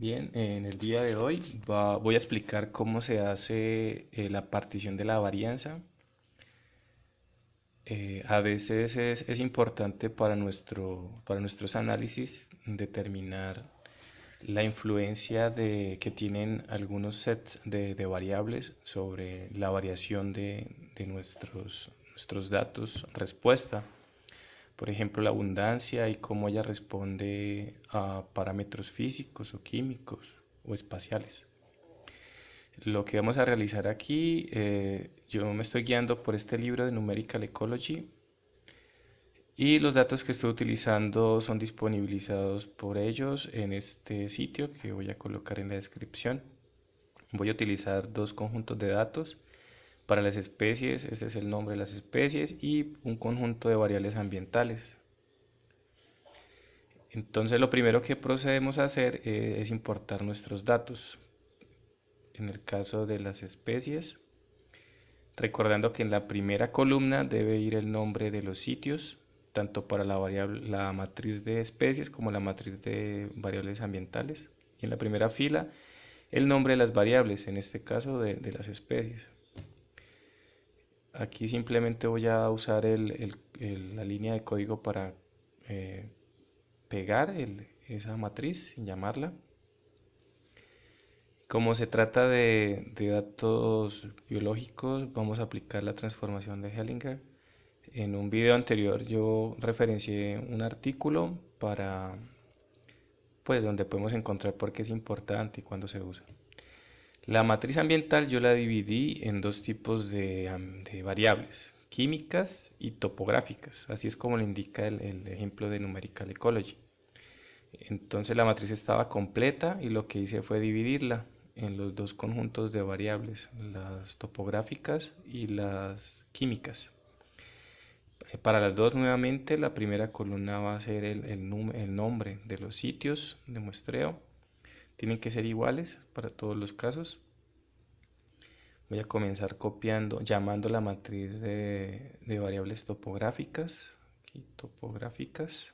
Bien, en el día de hoy voy a explicar cómo se hace eh, la partición de la varianza. Eh, a veces es, importante para, para nuestros análisis determinar la influencia de, que tienen algunos sets de, variables sobre la variación de, nuestros datos respuesta por ejemplo, la abundancia y cómo ella responde a parámetros físicos o químicos o espaciales. Lo que vamos a realizar aquí, eh, yo me estoy guiando por este libro de Numerical Ecology y los datos que estoy utilizando son disponibilizados por ellos en este sitio que voy a colocar en la descripción. Voy a utilizar dos conjuntos de datos para las especies, este es el nombre de las especies y un conjunto de variables ambientales. Entonces lo primero que procedemos a hacer eh, es importar nuestros datos. En el caso de las especies, recordando que en la primera columna debe ir el nombre de los sitios, tanto para la, variable, la matriz de especies como la matriz de variables ambientales. Y en la primera fila, el nombre de las variables, en este caso de las especies. Aquí simplemente voy a usar la línea de código para eh, pegar esa matriz, sin llamarla. Como se trata de, datos biológicos, vamos a aplicar la transformación de Hellinger. En un video anterior yo referencié un artículo para pues donde podemos encontrar por qué es importante y cuándo se usa. La matriz ambiental yo la dividí en dos tipos de, variables, químicas y topográficas, así es como lo indica el, ejemplo de Numerical Ecology. Entonces la matriz estaba completa y lo que hice fue dividirla en los dos conjuntos de variables, las topográficas y las químicas. Eh, para las dos nuevamente la primera columna va a ser el nombre de los sitios de muestreo tienen que ser iguales para todos los casos. Voy a comenzar copiando, llamando la matriz de, variables topográficas. topográficas.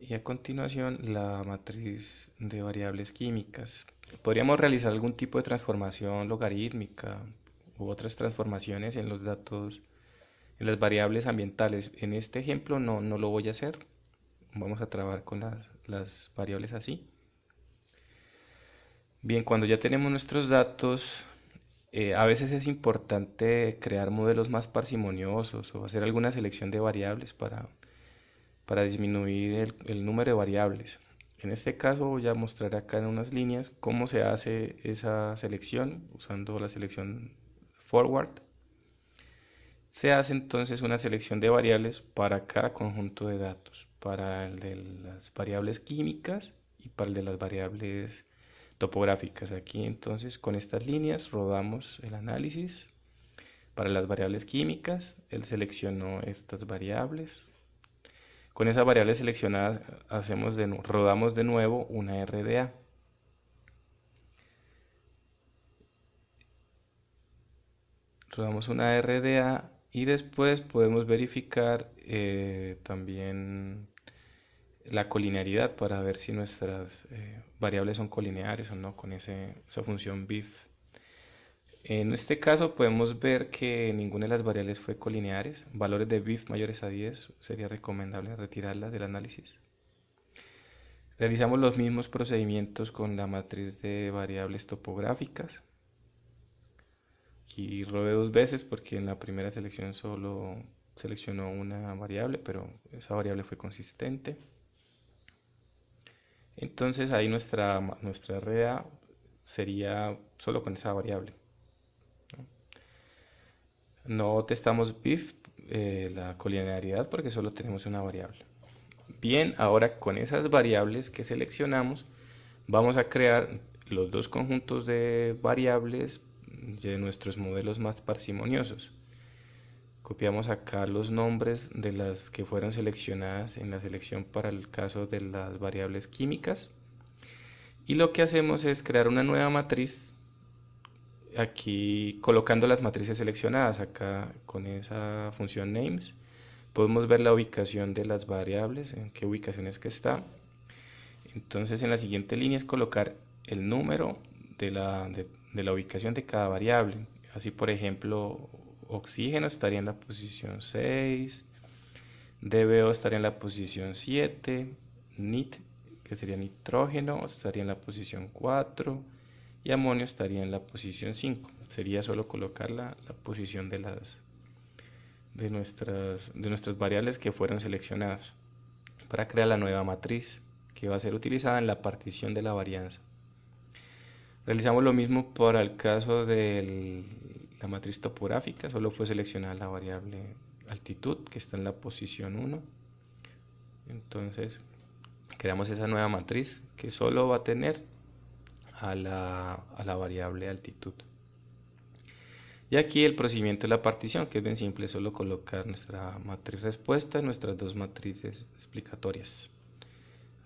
Y a continuación la matriz de variables químicas. Podríamos realizar algún tipo de transformación logarítmica u otras transformaciones en los datos, en las variables ambientales. En este ejemplo no, no lo voy a hacer vamos a trabajar con las, variables así. Bien, cuando ya tenemos nuestros datos, eh, a veces es importante crear modelos más parsimoniosos o hacer alguna selección de variables para, para disminuir el, el, número de variables. En este caso voy a mostrar acá en unas líneas cómo se hace esa selección usando la selección forward. Se hace entonces una selección de variables para cada conjunto de datos para el de las variables químicas y para el de las variables topográficas. Aquí entonces con estas líneas rodamos el análisis. Para las variables químicas, él seleccionó estas variables. Con esas variables seleccionadas hacemos de, rodamos de nuevo una RDA. Rodamos una RDA y después podemos verificar eh, también la colinearidad para ver si nuestras eh, variables son colineares o no con esa función BIF. En este caso podemos ver que ninguna de las variables fue colineares. Valores de BIF mayores a 10 sería recomendable retirarla del análisis. Realizamos los mismos procedimientos con la matriz de variables topográficas. Aquí robé dos veces porque en la primera selección solo seleccionó una variable, pero esa variable fue consistente. Entonces ahí nuestra, nuestra REA sería solo con esa variable. No testamos BIF, eh, la colinearidad, porque solo tenemos una variable. Bien, ahora con esas variables que seleccionamos, vamos a crear los dos conjuntos de variables de nuestros modelos más parsimoniosos. Copiamos acá los nombres de las que fueron seleccionadas en la selección para el caso de las variables químicas. Y lo que hacemos es crear una nueva matriz aquí colocando las matrices seleccionadas acá con esa función names podemos ver la ubicación de las variables en qué ubicaciones que está entonces en la siguiente línea es colocar el número de la, de, la ubicación de cada variable. Así, por ejemplo, oxígeno estaría en la posición 6, DBO estaría en la posición 7, NIT, que sería nitrógeno, estaría en la posición 4 y amonio estaría en la posición 5. Sería solo colocar la, posición de, las, de, nuestras, de nuestras variables que fueron seleccionadas para crear la nueva matriz que va a ser utilizada en la partición de la varianza. Realizamos lo mismo para el caso de la matriz topográfica, solo fue seleccionada la variable altitud que está en la posición 1. Entonces creamos esa nueva matriz que solo va a tener a la, a la variable altitud. Y aquí el procedimiento de la partición, que es bien simple, solo colocar nuestra matriz respuesta en nuestras dos matrices explicatorias.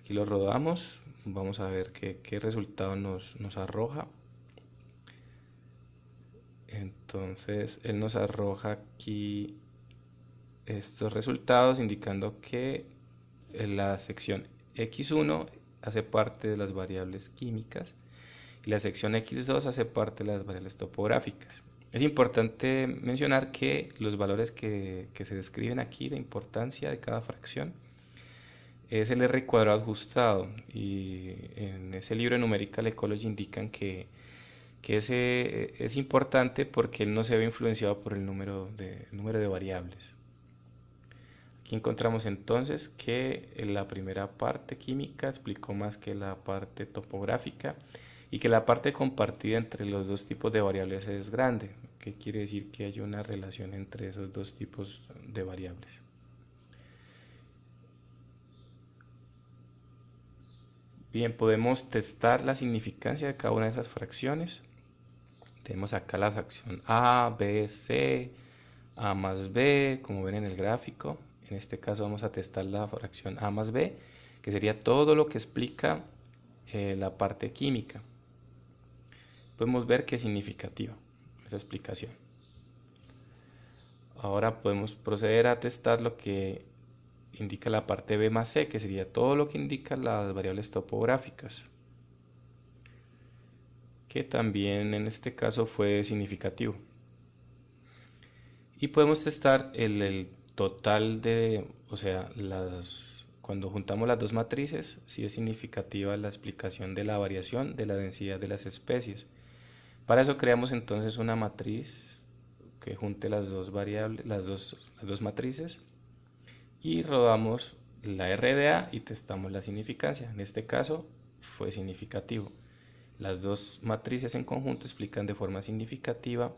Aquí lo rodamos, Vamos a ver qué, resultado nos, arroja. Entonces, él nos arroja aquí estos resultados indicando que la sección X1 hace parte de las variables químicas y la sección X2 hace parte de las variables topográficas. Es importante mencionar que los valores que, que se describen aquí de importancia de cada fracción es el R cuadrado ajustado y en ese libro de Numerical Ecology indican que, ese es importante porque no se ve influenciado por el número de, el número de variables. Aquí encontramos entonces que la primera parte química explicó más que la parte topográfica y que la parte compartida entre los dos tipos de variables es grande, que quiere decir que hay una relación entre esos dos tipos de variables. Bien, podemos testar la significancia de cada una de esas fracciones. Tenemos acá la fracción A, B, C, A más B, como ven en el gráfico. En este caso vamos a testar la fracción A más B, que sería todo lo que explica eh, la parte química. Podemos ver que es significativa esa explicación. Ahora podemos proceder a testar lo que indica la parte B más C, que sería todo lo que indican las variables topográficas, que también en este caso fue significativo. Y podemos testar el, total de, o sea, las, cuando juntamos las dos matrices, si es significativa la explicación de la variación de la densidad de las especies. Para eso creamos entonces una matriz que junte las dos variables, las dos, las dos matrices y rodamos la RDA y testamos la significancia. En este caso fue significativo. Las dos matrices en conjunto explican de forma significativa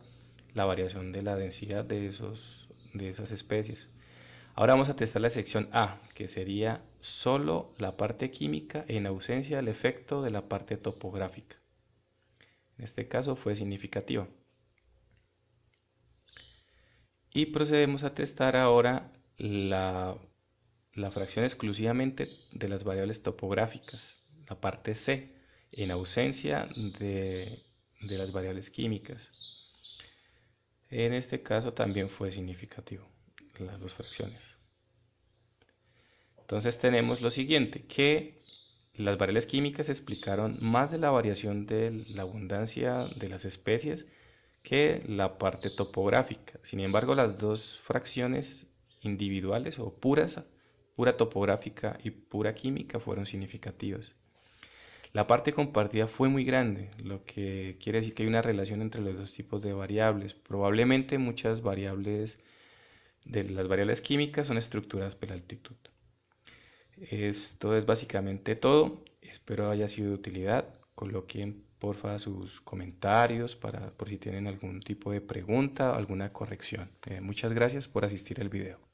la variación de la densidad de, esos, de esas especies. Ahora vamos a testar la sección A, que sería solo la parte química en ausencia del efecto de la parte topográfica. En este caso fue significativa. Y procedemos a testar ahora la, fracción exclusivamente de las variables topográficas, la parte C, en ausencia de, de las variables químicas. En este caso también fue significativo las dos fracciones. Entonces tenemos lo siguiente, que las variables químicas explicaron más de la variación de la abundancia de las especies que la parte topográfica. Sin embargo, las dos fracciones individuales o puras, pura topográfica y pura química fueron significativas. La parte compartida fue muy grande, lo que quiere decir que hay una relación entre los dos tipos de variables. Probablemente muchas variables de las variables químicas son estructuradas por la altitud. Esto es básicamente todo. Espero haya sido de utilidad. Coloquen porfa sus comentarios para por si tienen algún tipo de pregunta, o alguna corrección. Eh, muchas gracias por asistir al video.